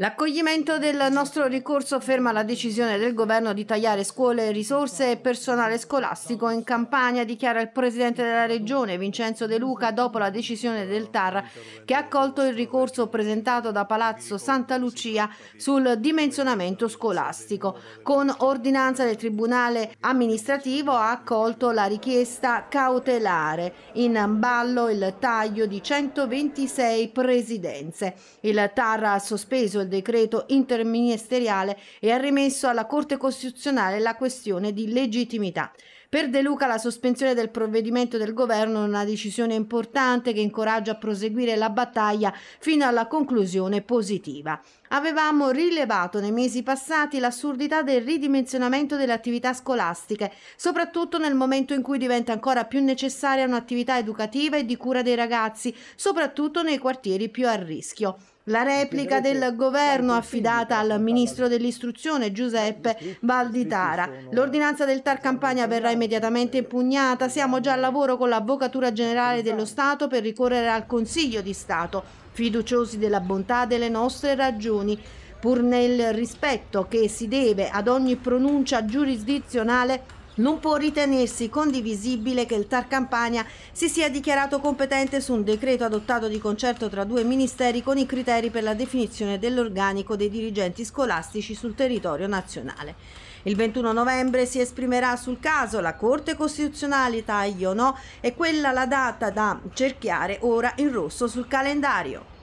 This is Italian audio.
L'accoglimento del nostro ricorso ferma la decisione del governo di tagliare scuole, risorse e personale scolastico in Campania, dichiara il presidente della regione Vincenzo De Luca dopo la decisione del TAR che ha accolto il ricorso presentato da Palazzo Santa Lucia sul dimensionamento scolastico. Con ordinanza del Tribunale amministrativo ha accolto la richiesta cautelare in ballo il taglio di 126 presidenze. Il TAR ha sospeso il al decreto interministeriale e ha rimesso alla Corte Costituzionale la questione di legittimità. Per De Luca la sospensione del provvedimento del governo è una decisione importante che incoraggia a proseguire la battaglia fino alla conclusione positiva. Avevamo rilevato nei mesi passati l'assurdità del ridimensionamento delle attività scolastiche, soprattutto nel momento in cui diventa ancora più necessaria un'attività educativa e di cura dei ragazzi, soprattutto nei quartieri più a rischio. La replica del governo affidata al ministro dell'istruzione Giuseppe Valditara. L'ordinanza del TAR Campania verrà immediatamente impugnata, siamo già al lavoro con l'Avvocatura Generale dello Stato per ricorrere al Consiglio di Stato, fiduciosi della bontà delle nostre ragioni, pur nel rispetto che si deve ad ogni pronuncia giurisdizionale non può ritenersi condivisibile che il Tar Campania si sia dichiarato competente su un decreto adottato di concerto tra due ministeri con i criteri per la definizione dell'organico dei dirigenti scolastici sul territorio nazionale. Il 21 novembre si esprimerà sul caso la Corte Costituzionale taglio no e quella la data da cerchiare ora in rosso sul calendario.